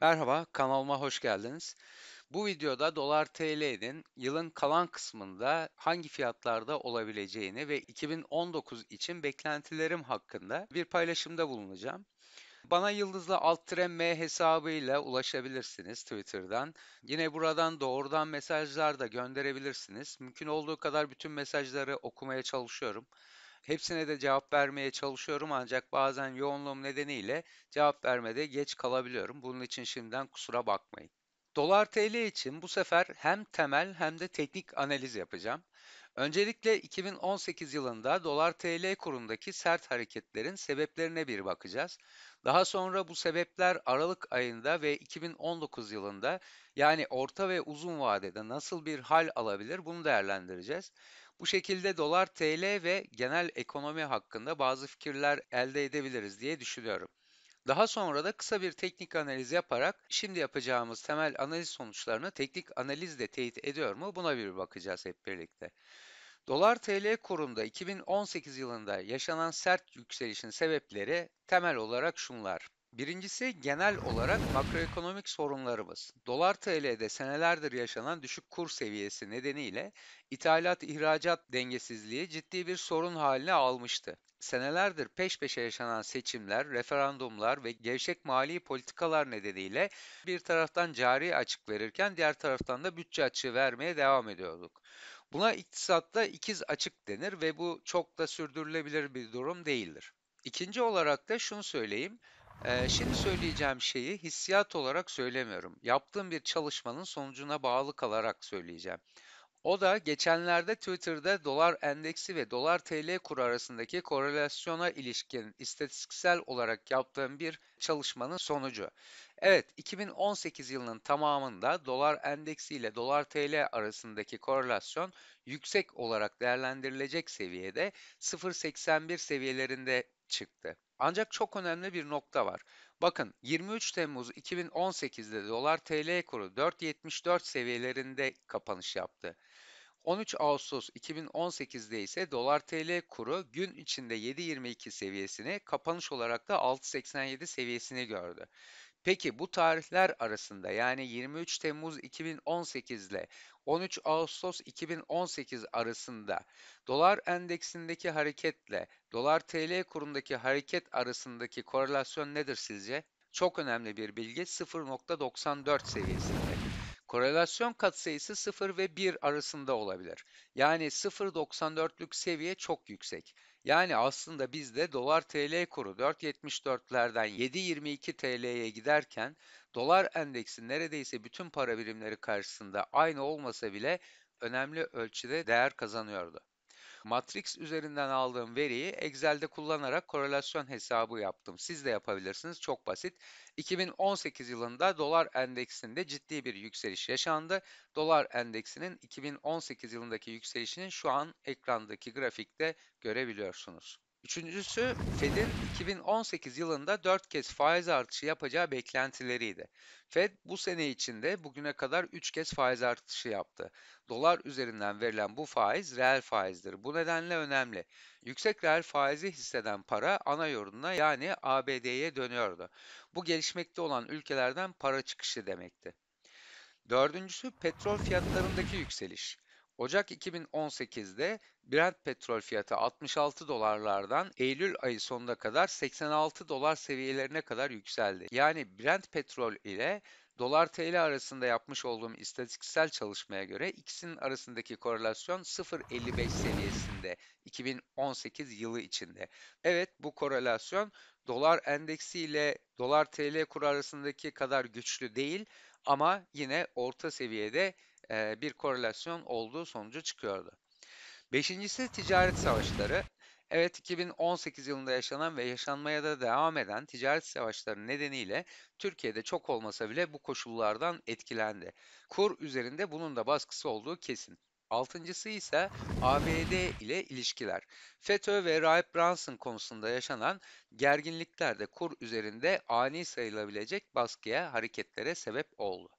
Merhaba, kanalıma hoş geldiniz. Bu videoda dolar TL'nin yılın kalan kısmında hangi fiyatlarda olabileceğini ve 2019 için beklentilerim hakkında bir paylaşımda bulunacağım. Bana yıldızlı alt tren M hesabıyla ulaşabilirsiniz Twitter'dan. Yine buradan doğrudan mesajlar da gönderebilirsiniz. Mümkün olduğu kadar bütün mesajları okumaya çalışıyorum. Hepsine de cevap vermeye çalışıyorum ancak bazen yoğunluğum nedeniyle cevap vermede geç kalabiliyorum. Bunun için şimdiden kusura bakmayın. Dolar TL için bu sefer hem temel hem de teknik analiz yapacağım. Öncelikle 2018 yılında dolar TL kurundaki sert hareketlerin sebeplerine bir bakacağız. Daha sonra bu sebepler Aralık ayında ve 2019 yılında yani orta ve uzun vadede nasıl bir hal alabilir bunu değerlendireceğiz. Bu şekilde dolar TL ve genel ekonomi hakkında bazı fikirler elde edebiliriz diye düşünüyorum. Daha sonra da kısa bir teknik analiz yaparak şimdi yapacağımız temel analiz sonuçlarını teknik analizle teyit ediyor mu buna bir bakacağız hep birlikte. Dolar TL kurunda 2018 yılında yaşanan sert yükselişin sebepleri temel olarak şunlar. Birincisi genel olarak makroekonomik sorunlarımız. Dolar TL'de senelerdir yaşanan düşük kur seviyesi nedeniyle ithalat ihracat dengesizliği ciddi bir sorun haline almıştı. Senelerdir peş peşe yaşanan seçimler, referandumlar ve gevşek mali politikalar nedeniyle bir taraftan cari açık verirken diğer taraftan da bütçe açığı vermeye devam ediyorduk. Buna iktisatta ikiz açık denir ve bu çok da sürdürülebilir bir durum değildir. İkinci olarak da şunu söyleyeyim şimdi söyleyeceğim şeyi hissiyat olarak söylemiyorum. Yaptığım bir çalışmanın sonucuna bağlı kalarak söyleyeceğim. O da geçenlerde Twitter'da dolar endeksi ve dolar TL kuru arasındaki korelasyona ilişkin istatistiksel olarak yaptığım bir çalışmanın sonucu. Evet, 2018 yılının tamamında dolar endeksi ile dolar TL arasındaki korelasyon yüksek olarak değerlendirilecek seviyede 0.81 seviyelerinde çıktı. Ancak çok önemli bir nokta var. Bakın 23 Temmuz 2018'de dolar TL kuru 4.74 seviyelerinde kapanış yaptı. 13 Ağustos 2018'de ise dolar TL kuru gün içinde 7.22 seviyesini, kapanış olarak da 6.87 seviyesini gördü. Peki bu tarihler arasında yani 23 Temmuz 2018 ile 13 Ağustos 2018 arasında dolar endeksindeki hareketle dolar TL kurundaki hareket arasındaki korelasyon nedir sizce? Çok önemli bir bilgi 0.94 seviyesinde. Korelasyon katsayısı 0 ve 1 arasında olabilir. Yani 0.94'lük seviye çok yüksek. Yani aslında bizde dolar TL kuru 4.74'lerden 7.22 TL'ye giderken Dolar endeksi neredeyse bütün para birimleri karşısında aynı olmasa bile önemli ölçüde değer kazanıyordu. Matrix üzerinden aldığım veriyi Excel'de kullanarak korelasyon hesabı yaptım. Siz de yapabilirsiniz. Çok basit. 2018 yılında dolar endeksinde ciddi bir yükseliş yaşandı. Dolar endeksinin 2018 yılındaki yükselişinin şu an ekrandaki grafikte görebiliyorsunuz. Üçüncüsü Fed'in 2018 yılında 4 kez faiz artışı yapacağı beklentileriydi. Fed bu sene içinde bugüne kadar 3 kez faiz artışı yaptı. Dolar üzerinden verilen bu faiz reel faizdir. Bu nedenle önemli. Yüksek reel faizi hisseden para ana yoruna yani ABD'ye dönüyordu. Bu gelişmekte olan ülkelerden para çıkışı demekti. Dördüncüsü petrol fiyatlarındaki yükseliş. Ocak 2018'de Brent petrol fiyatı 66 dolarlardan Eylül ayı sonuna kadar 86 dolar seviyelerine kadar yükseldi. Yani Brent petrol ile dolar TL arasında yapmış olduğum istatistiksel çalışmaya göre ikisinin arasındaki korelasyon 0.55 seviyesinde 2018 yılı içinde. Evet bu korelasyon dolar endeksi ile dolar TL kuru arasındaki kadar güçlü değil ama yine orta seviyede bir korelasyon olduğu sonucu çıkıyordu. Beşincisi ticaret savaşları. Evet 2018 yılında yaşanan ve yaşanmaya da devam eden ticaret savaşları nedeniyle Türkiye'de çok olmasa bile bu koşullardan etkilendi. Kur üzerinde bunun da baskısı olduğu kesin. Altıncısı ise ABD ile ilişkiler. FETÖ ve Rahip Brunson konusunda yaşanan gerginlikler de kur üzerinde ani sayılabilecek baskıya, hareketlere sebep oldu.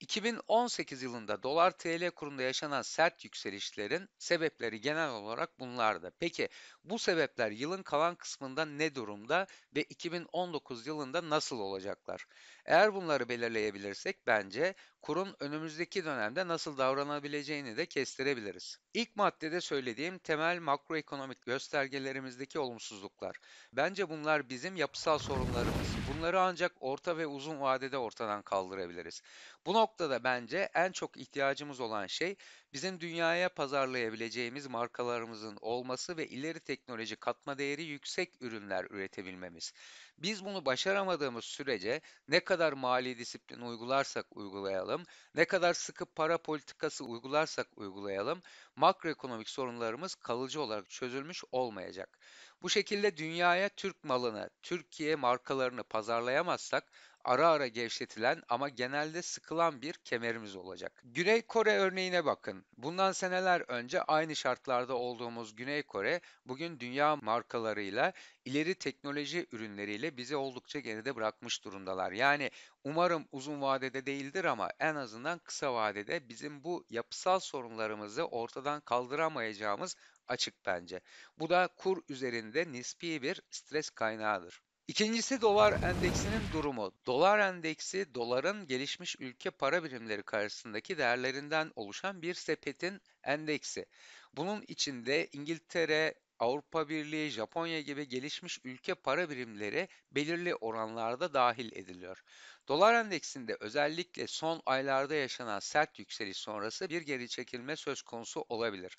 2018 yılında dolar TL kurunda yaşanan sert yükselişlerin sebepleri genel olarak bunlardı. Peki bu sebepler yılın kalan kısmında ne durumda ve 2019 yılında nasıl olacaklar? Eğer bunları belirleyebilirsek bence kurun önümüzdeki dönemde nasıl davranabileceğini de kestirebiliriz. İlk maddede söylediğim temel makroekonomik göstergelerimizdeki olumsuzluklar. Bence bunlar bizim yapısal sorunlarımız. Bunları ancak orta ve uzun vadede ortadan kaldırabiliriz. Bu noktada bence en çok ihtiyacımız olan şey bizim dünyaya pazarlayabileceğimiz markalarımızın olması ve ileri teknoloji katma değeri yüksek ürünler üretebilmemiz. Biz bunu başaramadığımız sürece ne kadar mali disiplin uygularsak uygulayalım, ne kadar sıkı para politikası uygularsak uygulayalım, makroekonomik sorunlarımız kalıcı olarak çözülmüş olmayacak. Bu şekilde dünyaya Türk malını, Türkiye markalarını pazarlayamazsak ara ara gevşetilen ama genelde sıkılan bir kemerimiz olacak. Güney Kore örneğine bakın. Bundan seneler önce aynı şartlarda olduğumuz Güney Kore bugün dünya markalarıyla ileri teknoloji ürünleriyle bizi oldukça geride bırakmış durumdalar. Yani umarım uzun vadede değildir ama en azından kısa vadede bizim bu yapısal sorunlarımızı ortadan kaldıramayacağımız açık bence. Bu da kur üzerinde nispi bir stres kaynağıdır. İkincisi dolar endeksinin durumu. Dolar endeksi doların gelişmiş ülke para birimleri karşısındaki değerlerinden oluşan bir sepetin endeksi. Bunun içinde İngiltere, Avrupa Birliği, Japonya gibi gelişmiş ülke para birimleri belirli oranlarda dahil ediliyor. Dolar endeksinde özellikle son aylarda yaşanan sert yükseliş sonrası bir geri çekilme söz konusu olabilir.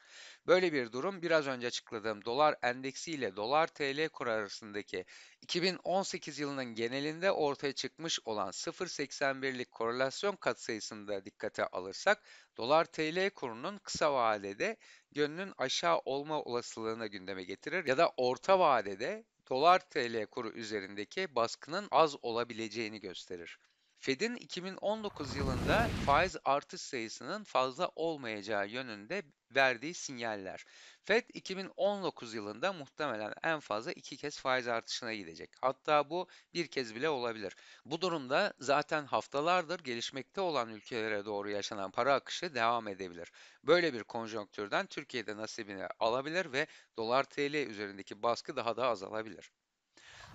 Böyle bir durum biraz önce açıkladığım dolar endeksi ile dolar TL kuru arasındaki 2018 yılının genelinde ortaya çıkmış olan 0.81'lik korelasyon katsayısında dikkate alırsak dolar TL kurunun kısa vadede yönünün aşağı olma olasılığını gündeme getirir ya da orta vadede dolar TL kuru üzerindeki baskının az olabileceğini gösterir. Fed'in 2019 yılında faiz artış sayısının fazla olmayacağı yönünde verdiği sinyaller. Fed 2019 yılında muhtemelen en fazla iki kez faiz artışına gidecek. Hatta bu bir kez bile olabilir. Bu durumda zaten haftalardır gelişmekte olan ülkelere doğru yaşanan para akışı devam edebilir. Böyle bir konjonktürden Türkiye'de nasibini alabilir ve dolar TL üzerindeki baskı daha da azalabilir.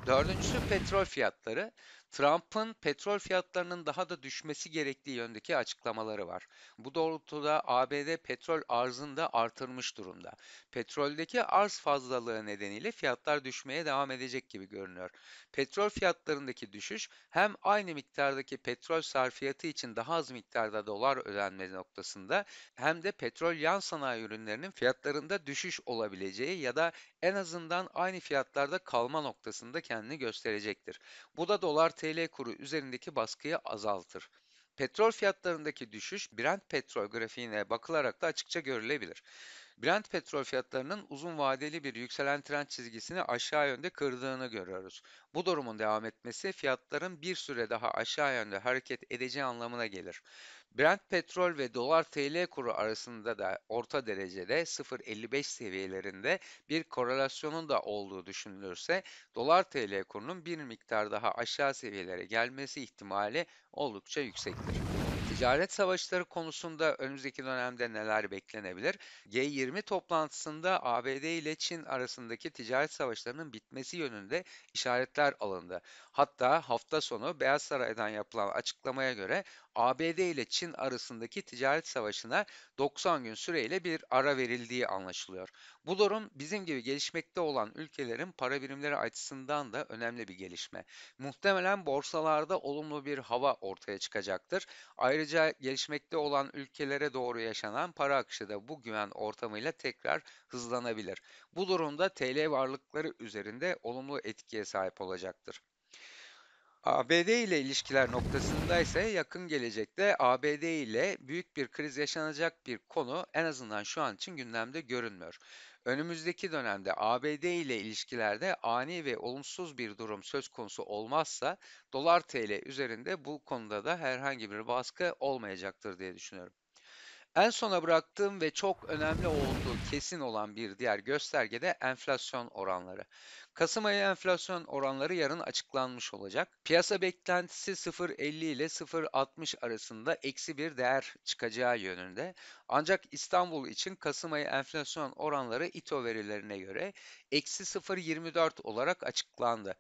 Dördüncüsü petrol fiyatları. Trump'ın petrol fiyatlarının daha da düşmesi gerektiği yöndeki açıklamaları var. Bu doğrultuda ABD petrol arzını da artırmış durumda. Petroldeki arz fazlalığı nedeniyle fiyatlar düşmeye devam edecek gibi görünüyor. Petrol fiyatlarındaki düşüş hem aynı miktardaki petrol sarfiyatı için daha az miktarda dolar ödenme noktasında hem de petrol yan sanayi ürünlerinin fiyatlarında düşüş olabileceği ya da en azından aynı fiyatlarda kalma noktasında kendini gösterecektir. Bu da dolar TL kuru üzerindeki baskıyı azaltır. Petrol fiyatlarındaki düşüş Brent petrol grafiğine bakılarak da açıkça görülebilir. Brent petrol fiyatlarının uzun vadeli bir yükselen trend çizgisini aşağı yönde kırdığını görüyoruz. Bu durumun devam etmesi fiyatların bir süre daha aşağı yönde hareket edeceği anlamına gelir. Brent petrol ve dolar TL kuru arasında da orta derecede 0.55 seviyelerinde bir korelasyonun da olduğu düşünülürse dolar TL kurunun bir miktar daha aşağı seviyelere gelmesi ihtimali oldukça yüksektir. Ticaret savaşları konusunda önümüzdeki dönemde neler beklenebilir? G20 toplantısında ABD ile Çin arasındaki ticaret savaşlarının bitmesi yönünde işaretler alındı. Hatta hafta sonu Beyaz Saray'dan yapılan açıklamaya göre ABD ile Çin arasındaki ticaret savaşına 90 gün süreyle bir ara verildiği anlaşılıyor. Bu durum bizim gibi gelişmekte olan ülkelerin para birimleri açısından da önemli bir gelişme. Muhtemelen borsalarda olumlu bir hava ortaya çıkacaktır. Ayrıca gelişmekte olan ülkelere doğru yaşanan para akışı da bu güven ortamıyla tekrar hızlanabilir. Bu durumda TL varlıkları üzerinde olumlu etkiye sahip olacaktır. ABD ile ilişkiler noktasında ise yakın gelecekte ABD ile büyük bir kriz yaşanacak bir konu en azından şu an için gündemde görünmüyor. Önümüzdeki dönemde ABD ile ilişkilerde ani ve olumsuz bir durum söz konusu olmazsa dolar TL üzerinde bu konuda da herhangi bir baskı olmayacaktır diye düşünüyorum. En sona bıraktığım ve çok önemli olduğu kesin olan bir diğer gösterge de enflasyon oranları. Kasım ayı enflasyon oranları yarın açıklanmış olacak. Piyasa beklentisi 0.50 ile 0.60 arasında eksi bir değer çıkacağı yönünde. Ancak İstanbul için Kasım ayı enflasyon oranları İTO verilerine göre eksi 0.24 olarak açıklandı.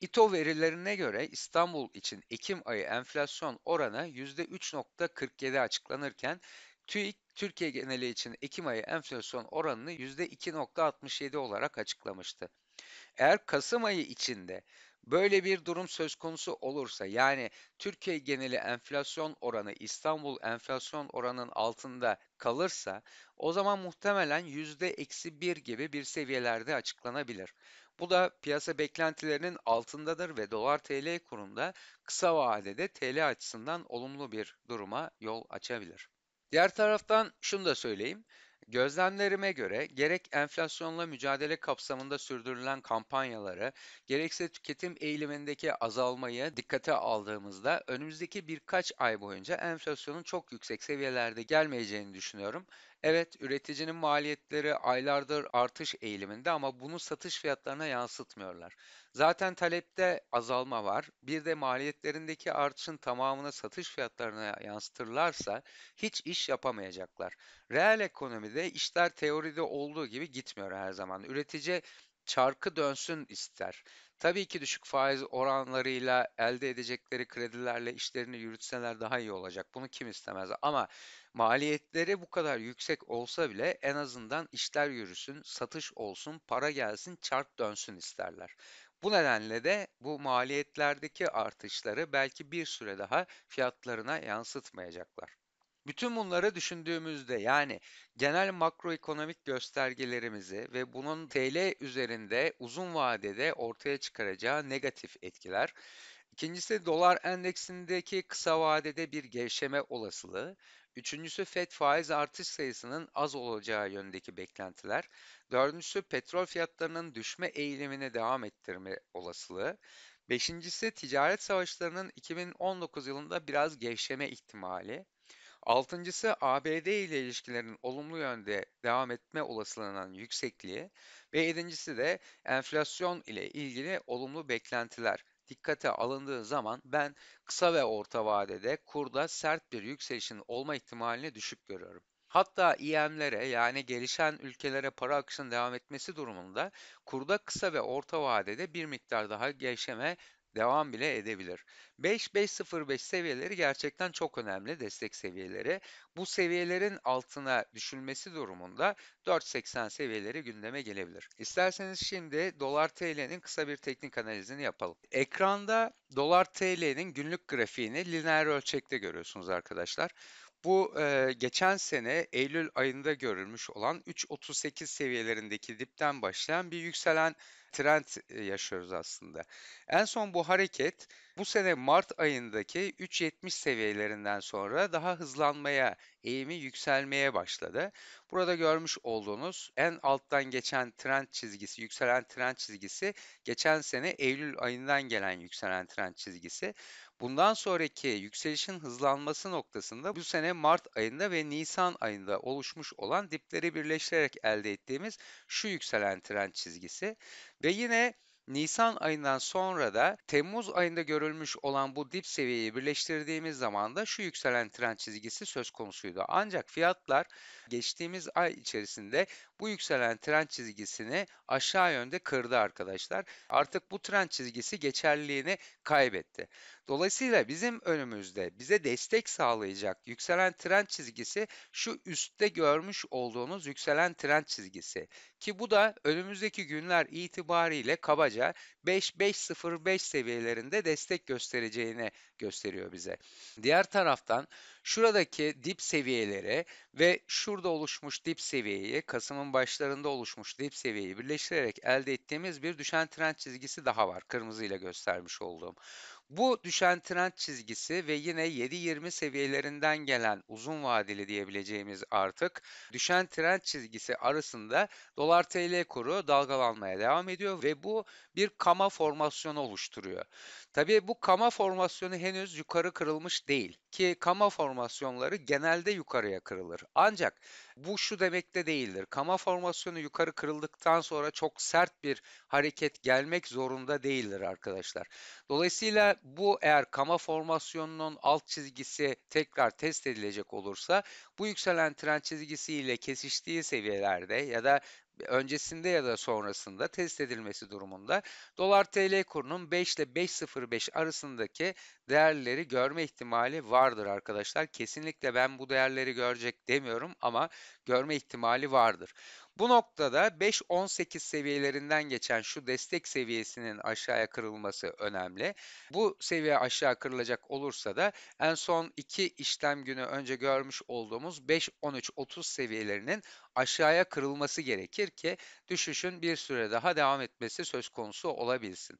İTO verilerine göre İstanbul için Ekim ayı enflasyon oranı %3.47 açıklanırken TÜİK Türkiye geneli için Ekim ayı enflasyon oranını %2.67 olarak açıklamıştı. Eğer Kasım ayı içinde böyle bir durum söz konusu olursa yani Türkiye geneli enflasyon oranı İstanbul enflasyon oranının altında kalırsa o zaman muhtemelen %-1 gibi bir seviyelerde açıklanabilir. Bu da piyasa beklentilerinin altındadır ve dolar TL kurunda kısa vadede TL açısından olumlu bir duruma yol açabilir. Diğer taraftan şunu da söyleyeyim. Gözlemlerime göre gerek enflasyonla mücadele kapsamında sürdürülen kampanyaları, gerekse tüketim eğilimindeki azalmayı dikkate aldığımızda önümüzdeki birkaç ay boyunca enflasyonun çok yüksek seviyelerde gelmeyeceğini düşünüyorum Evet, üreticinin maliyetleri aylardır artış eğiliminde ama bunu satış fiyatlarına yansıtmıyorlar. Zaten talepte azalma var. Bir de maliyetlerindeki artışın tamamını satış fiyatlarına yansıtırlarsa hiç iş yapamayacaklar. Reel ekonomide işler teoride olduğu gibi gitmiyor her zaman. Üretici çarkı dönsün ister. Tabii ki düşük faiz oranlarıyla elde edecekleri kredilerle işlerini yürütseler daha iyi olacak. Bunu kim istemez ama maliyetleri bu kadar yüksek olsa bile en azından işler yürüsün, satış olsun, para gelsin, çarp dönsün isterler. Bu nedenle de bu maliyetlerdeki artışları belki bir süre daha fiyatlarına yansıtmayacaklar. Bütün bunları düşündüğümüzde yani genel makroekonomik göstergelerimizi ve bunun TL üzerinde uzun vadede ortaya çıkaracağı negatif etkiler, ikincisi dolar endeksindeki kısa vadede bir gevşeme olasılığı, Üçüncüsü FED faiz artış sayısının az olacağı yönündeki beklentiler. Dördüncüsü petrol fiyatlarının düşme eğilimine devam ettirme olasılığı. Beşincisi ticaret savaşlarının 2019 yılında biraz gevşeme ihtimali. Altıncısı ABD ile ilişkilerin olumlu yönde devam etme olasılığının yüksekliği ve yedincisi de enflasyon ile ilgili olumlu beklentiler dikkate alındığı zaman ben kısa ve orta vadede kurda sert bir yükselişin olma ihtimalini düşük görüyorum. Hatta EM'lere yani gelişen ülkelere para akışının devam etmesi durumunda kurda kısa ve orta vadede bir miktar daha gevşeme devam bile edebilir. 5-5-0-5 seviyeleri gerçekten çok önemli destek seviyeleri. Bu seviyelerin altına düşülmesi durumunda 4.80 seviyeleri gündeme gelebilir. İsterseniz şimdi dolar TL'nin kısa bir teknik analizini yapalım. Ekranda dolar TL'nin günlük grafiğini lineer ölçekte görüyorsunuz arkadaşlar. Bu e, geçen sene Eylül ayında görülmüş olan 3.38 seviyelerindeki dipten başlayan bir yükselen trend e, yaşıyoruz aslında. En son bu hareket bu sene Mart ayındaki 3.70 seviyelerinden sonra daha hızlanmaya, eğimi yükselmeye başladı. Burada görmüş olduğunuz en alttan geçen trend çizgisi, yükselen trend çizgisi geçen sene Eylül ayından gelen yükselen trend çizgisi. Bundan sonraki yükselişin hızlanması noktasında bu sene Mart ayında ve Nisan ayında oluşmuş olan dipleri birleştirerek elde ettiğimiz şu yükselen trend çizgisi ve yine Nisan ayından sonra da Temmuz ayında görülmüş olan bu dip seviyeyi birleştirdiğimiz zaman da şu yükselen trend çizgisi söz konusuydu. Ancak fiyatlar geçtiğimiz ay içerisinde bu yükselen trend çizgisini aşağı yönde kırdı arkadaşlar. Artık bu trend çizgisi geçerliliğini kaybetti. Dolayısıyla bizim önümüzde bize destek sağlayacak yükselen trend çizgisi şu üstte görmüş olduğunuz yükselen trend çizgisi. Ki bu da önümüzdeki günler itibariyle kabaca 5.5.05 seviyelerinde destek göstereceğini gösteriyor bize. Diğer taraftan şuradaki dip seviyeleri ve şurada oluşmuş dip seviyeyi, Kasım'ın başlarında oluşmuş dip seviyeyi birleştirerek elde ettiğimiz bir düşen trend çizgisi daha var. Kırmızıyla göstermiş olduğum. Bu düşen trend çizgisi ve yine 7.20 seviyelerinden gelen uzun vadeli diyebileceğimiz artık düşen trend çizgisi arasında dolar TL kuru dalgalanmaya devam ediyor ve bu bir kama formasyonu oluşturuyor. Tabii bu kama formasyonu henüz yukarı kırılmış değil ki kama formasyonları genelde yukarıya kırılır. Ancak bu şu demekte de değildir. Kama formasyonu yukarı kırıldıktan sonra çok sert bir hareket gelmek zorunda değildir arkadaşlar. Dolayısıyla bu eğer kama formasyonunun alt çizgisi tekrar test edilecek olursa bu yükselen trend çizgisiyle kesiştiği seviyelerde ya da öncesinde ya da sonrasında test edilmesi durumunda dolar TL kurunun 5 ile 5.05 arasındaki değerleri görme ihtimali vardır arkadaşlar. Kesinlikle ben bu değerleri görecek demiyorum ama görme ihtimali vardır. Bu noktada 5-18 seviyelerinden geçen şu destek seviyesinin aşağıya kırılması önemli. Bu seviye aşağı kırılacak olursa da en son 2 işlem günü önce görmüş olduğumuz 5-13-30 seviyelerinin aşağıya kırılması gerekir ki düşüşün bir süre daha devam etmesi söz konusu olabilsin.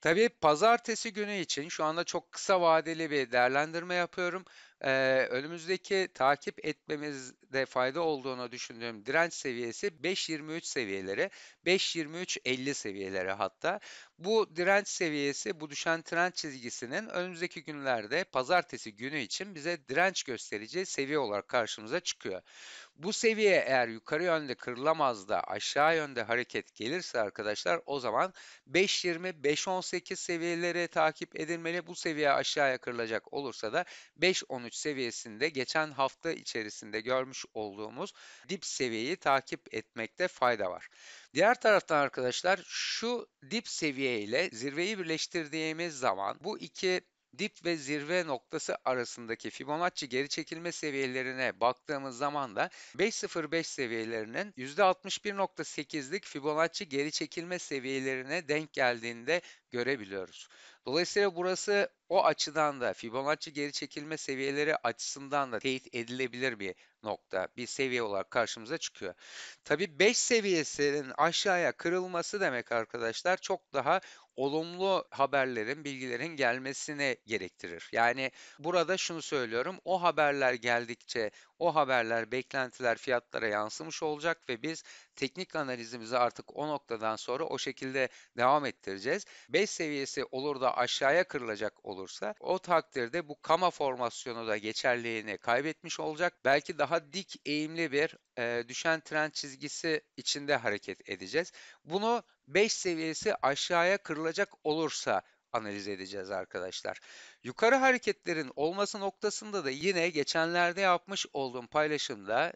Tabii pazartesi günü için şu anda çok kısa vadeli bir değerlendirme yapıyorum. Ee, önümüzdeki takip etmemizde fayda olduğunu düşündüğüm direnç seviyesi 5.23 seviyeleri, 5.23.50 seviyeleri hatta. Bu direnç seviyesi, bu düşen trend çizgisinin önümüzdeki günlerde pazartesi günü için bize direnç göstereceği seviye olarak karşımıza çıkıyor. Bu seviye eğer yukarı yönde kırılamaz da aşağı yönde hareket gelirse arkadaşlar o zaman 5.20, 5.18 seviyeleri takip edilmeli. Bu seviye aşağıya kırılacak olursa da 5.13 seviyesinde geçen hafta içerisinde görmüş olduğumuz dip seviyeyi takip etmekte fayda var. Diğer taraftan arkadaşlar şu dip seviye seviye ile zirveyi birleştirdiğimiz zaman bu iki dip ve zirve noktası arasındaki Fibonacci geri çekilme seviyelerine baktığımız zaman da 505 seviyelerinin %61.8'lik Fibonacci geri çekilme seviyelerine denk geldiğinde görebiliyoruz. Dolayısıyla burası o açıdan da Fibonacci geri çekilme seviyeleri açısından da teyit edilebilir bir nokta, bir seviye olarak karşımıza çıkıyor. Tabii 5 seviyesinin aşağıya kırılması demek arkadaşlar çok daha olumlu haberlerin, bilgilerin gelmesine gerektirir. Yani burada şunu söylüyorum. O haberler geldikçe o haberler, beklentiler fiyatlara yansımış olacak ve biz teknik analizimizi artık o noktadan sonra o şekilde devam ettireceğiz. 5 direnç seviyesi olur da aşağıya kırılacak olursa o takdirde bu kama formasyonu da geçerliğini kaybetmiş olacak. Belki daha dik eğimli bir e, düşen trend çizgisi içinde hareket edeceğiz. Bunu 5 seviyesi aşağıya kırılacak olursa analiz edeceğiz arkadaşlar. Yukarı hareketlerin olması noktasında da yine geçenlerde yapmış olduğum paylaşımda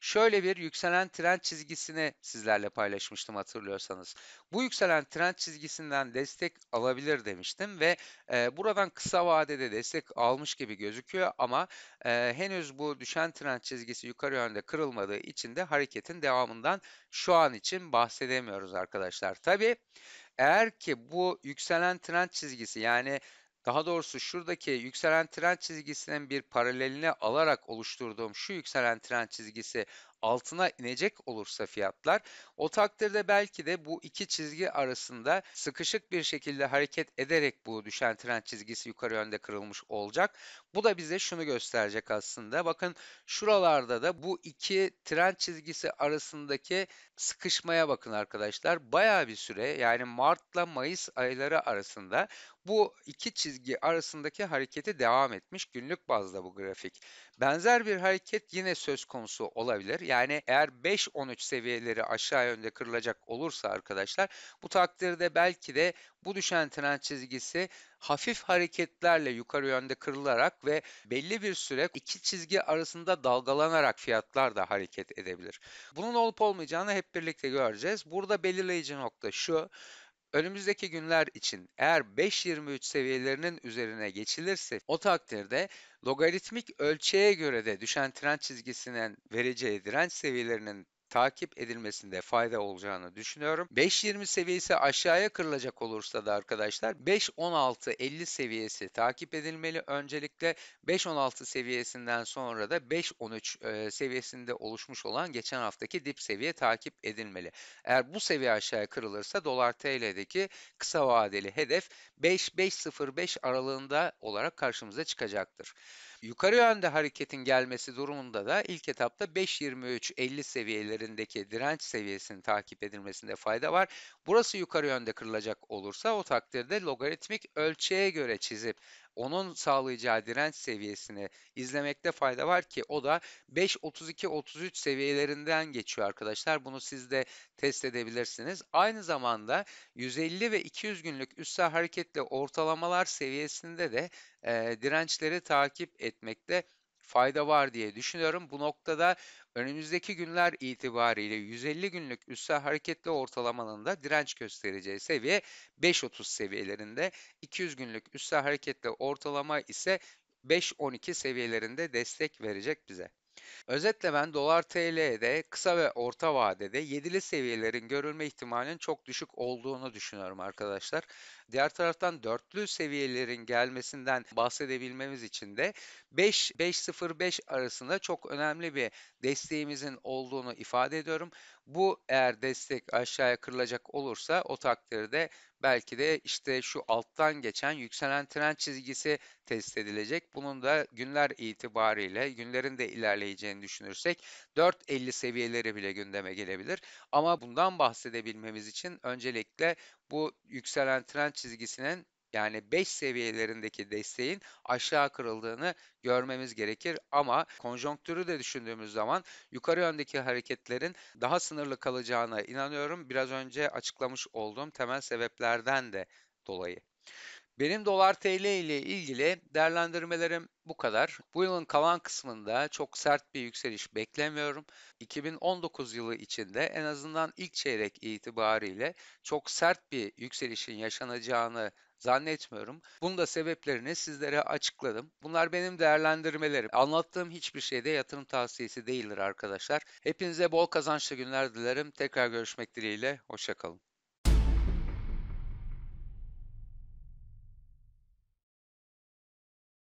şöyle bir yükselen trend çizgisini sizlerle paylaşmıştım hatırlıyorsanız. Bu yükselen trend çizgisinden destek alabilir demiştim ve e, buradan kısa vadede destek almış gibi gözüküyor ama e, henüz bu düşen trend çizgisi yukarı yönde kırılmadığı için de hareketin devamından şu an için bahsedemiyoruz arkadaşlar. Tabi eğer ki bu yükselen trend çizgisi yani daha doğrusu şuradaki yükselen trend çizgisinin bir paralelini alarak oluşturduğum şu yükselen trend çizgisi altına inecek olursa fiyatlar o takdirde belki de bu iki çizgi arasında sıkışık bir şekilde hareket ederek bu düşen trend çizgisi yukarı yönde kırılmış olacak. Bu da bize şunu gösterecek aslında. Bakın şuralarda da bu iki trend çizgisi arasındaki sıkışmaya bakın arkadaşlar. Bayağı bir süre yani Mart'la Mayıs ayları arasında bu iki çizgi arasındaki hareketi devam etmiş günlük bazda bu grafik. Benzer bir hareket yine söz konusu olabilir. Yani eğer 5-13 seviyeleri aşağı yönde kırılacak olursa arkadaşlar bu takdirde belki de bu düşen trend çizgisi hafif hareketlerle yukarı yönde kırılarak ve belli bir süre iki çizgi arasında dalgalanarak fiyatlar da hareket edebilir. Bunun olup olmayacağını hep birlikte göreceğiz. Burada belirleyici nokta şu. Önümüzdeki günler için eğer 5.23 seviyelerinin üzerine geçilirse o takdirde logaritmik ölçeğe göre de düşen trend çizgisinin vereceği direnç seviyelerinin takip edilmesinde fayda olacağını düşünüyorum. 5.20 seviyesi aşağıya kırılacak olursa da arkadaşlar 5.16.50 seviyesi takip edilmeli. Öncelikle 5.16 seviyesinden sonra da 5.13 e, seviyesinde oluşmuş olan geçen haftaki dip seviye takip edilmeli. Eğer bu seviye aşağıya kırılırsa dolar TL'deki kısa vadeli hedef 5.505 aralığında olarak karşımıza çıkacaktır. Yukarı yönde hareketin gelmesi durumunda da ilk etapta 5.23.50 seviyelerindeki direnç seviyesinin takip edilmesinde fayda var. Burası yukarı yönde kırılacak olursa o takdirde logaritmik ölçeğe göre çizip onun sağlayacağı direnç seviyesini izlemekte fayda var ki o da 5.32-33 seviyelerinden geçiyor arkadaşlar. Bunu siz de test edebilirsiniz. Aynı zamanda 150 ve 200 günlük üstel hareketli ortalamalar seviyesinde de e, dirençleri takip etmekte fayda var diye düşünüyorum. Bu noktada önümüzdeki günler itibariyle 150 günlük üstel hareketli ortalamanın da direnç göstereceği seviye 5.30 seviyelerinde. 200 günlük üstel hareketli ortalama ise 5.12 seviyelerinde destek verecek bize. Özetle ben dolar TL'de kısa ve orta vadede 7'li seviyelerin görülme ihtimalinin çok düşük olduğunu düşünüyorum arkadaşlar. Diğer taraftan dörtlü seviyelerin gelmesinden bahsedebilmemiz için de 5-5.05 arasında çok önemli bir desteğimizin olduğunu ifade ediyorum. Bu eğer destek aşağıya kırılacak olursa o takdirde belki de işte şu alttan geçen yükselen trend çizgisi test edilecek. Bunun da günler itibariyle günlerin de ilerleyeceğini düşünürsek 4.50 seviyeleri bile gündeme gelebilir. Ama bundan bahsedebilmemiz için öncelikle bu yükselen trend çizgisinin yani 5 seviyelerindeki desteğin aşağı kırıldığını görmemiz gerekir ama konjonktürü de düşündüğümüz zaman yukarı yöndeki hareketlerin daha sınırlı kalacağına inanıyorum. Biraz önce açıklamış olduğum temel sebeplerden de dolayı. Benim dolar TL ile ilgili değerlendirmelerim bu kadar. Bu yılın kalan kısmında çok sert bir yükseliş beklemiyorum. 2019 yılı içinde en azından ilk çeyrek itibariyle çok sert bir yükselişin yaşanacağını zannetmiyorum. Bunun da sebeplerini sizlere açıkladım. Bunlar benim değerlendirmelerim. Anlattığım hiçbir şeyde yatırım tavsiyesi değildir arkadaşlar. Hepinize bol kazançlı günler dilerim. Tekrar görüşmek dileğiyle. Hoşçakalın.